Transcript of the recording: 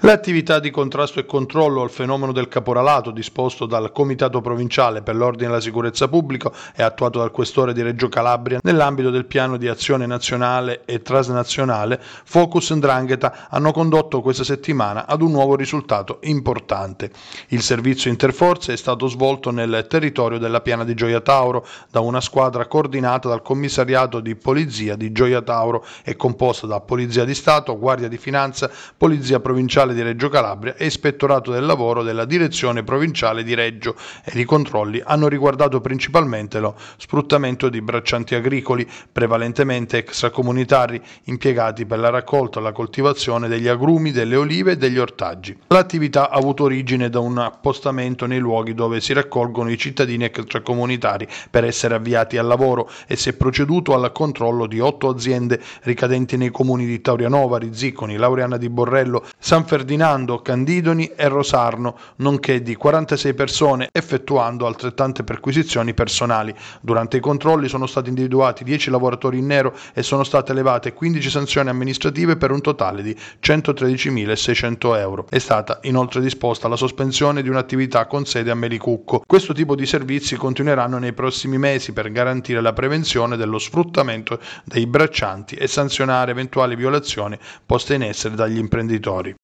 L'attività di contrasto e controllo al fenomeno del caporalato disposto dal Comitato Provinciale per l'Ordine e la Sicurezza Pubblica e attuato dal Questore di Reggio Calabria nell'ambito del piano di azione nazionale e transnazionale Focus Ndrangheta hanno condotto questa settimana ad un nuovo risultato importante. Il servizio interforze è stato svolto nel territorio della piana di Gioia Tauro da una squadra coordinata dal Commissariato di Polizia di Gioia Tauro e composta da Polizia di Stato, Guardia di Finanza, Polizia Provinciale provinciale di Reggio Calabria e Ispettorato del Lavoro della Direzione Provinciale di Reggio ed i controlli hanno riguardato principalmente lo sfruttamento di braccianti agricoli, prevalentemente extracomunitari, impiegati per la raccolta e la coltivazione degli agrumi, delle olive e degli ortaggi. L'attività ha avuto origine da un appostamento nei luoghi dove si raccolgono i cittadini extracomunitari per essere avviati al lavoro e si è proceduto al controllo di otto aziende ricadenti nei comuni di Taurianova, Rizziconi, Laureana di Borrello, San Fernando Ferdinando, Candidoni e Rosarno, nonché di 46 persone, effettuando altrettante perquisizioni personali. Durante i controlli sono stati individuati 10 lavoratori in nero e sono state elevate 15 sanzioni amministrative per un totale di 113.600 euro. È stata inoltre disposta la sospensione di un'attività con sede a Melicucco. Questo tipo di servizi continueranno nei prossimi mesi per garantire la prevenzione dello sfruttamento dei braccianti e sanzionare eventuali violazioni poste in essere dagli imprenditori.